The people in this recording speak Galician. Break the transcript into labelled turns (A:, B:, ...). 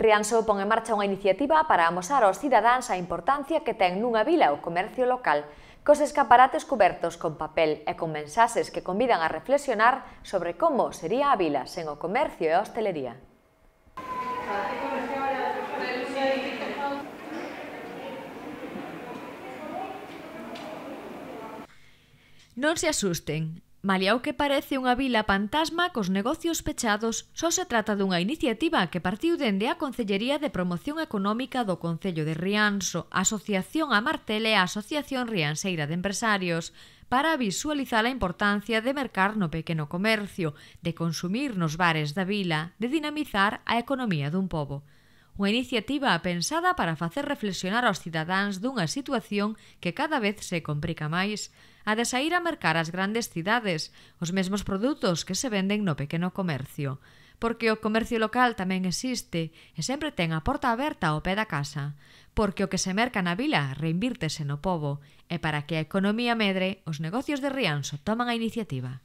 A: Rianxo pon en marcha unha iniciativa para amosar aos cidadáns a importancia que ten nunha vila o comercio local, cos escaparates cobertos con papel e con mensaxes que convidan a reflexionar sobre como sería a vila sen o comercio e a hostelería. Non se asusten, Malia o que parece unha vila fantasma cos negocios pechados, só se trata dunha iniciativa que partiu dende a Concellería de Promoción Económica do Concello de Rianxo, a Asociación Amartele e a Asociación Rianseira de Empresarios, para visualizar a importancia de mercar no pequeno comercio, de consumir nos bares da vila, de dinamizar a economía dun pobo. Unha iniciativa pensada para facer reflexionar aos cidadáns dunha situación que cada vez se complica máis, a de sair a mercar as grandes cidades, os mesmos produtos que se venden no pequeno comercio. Porque o comercio local tamén existe e sempre ten a porta aberta ao pé da casa. Porque o que se merca na vila reinvírtese no povo e para que a economía medre, os negocios de Rianxo toman a iniciativa.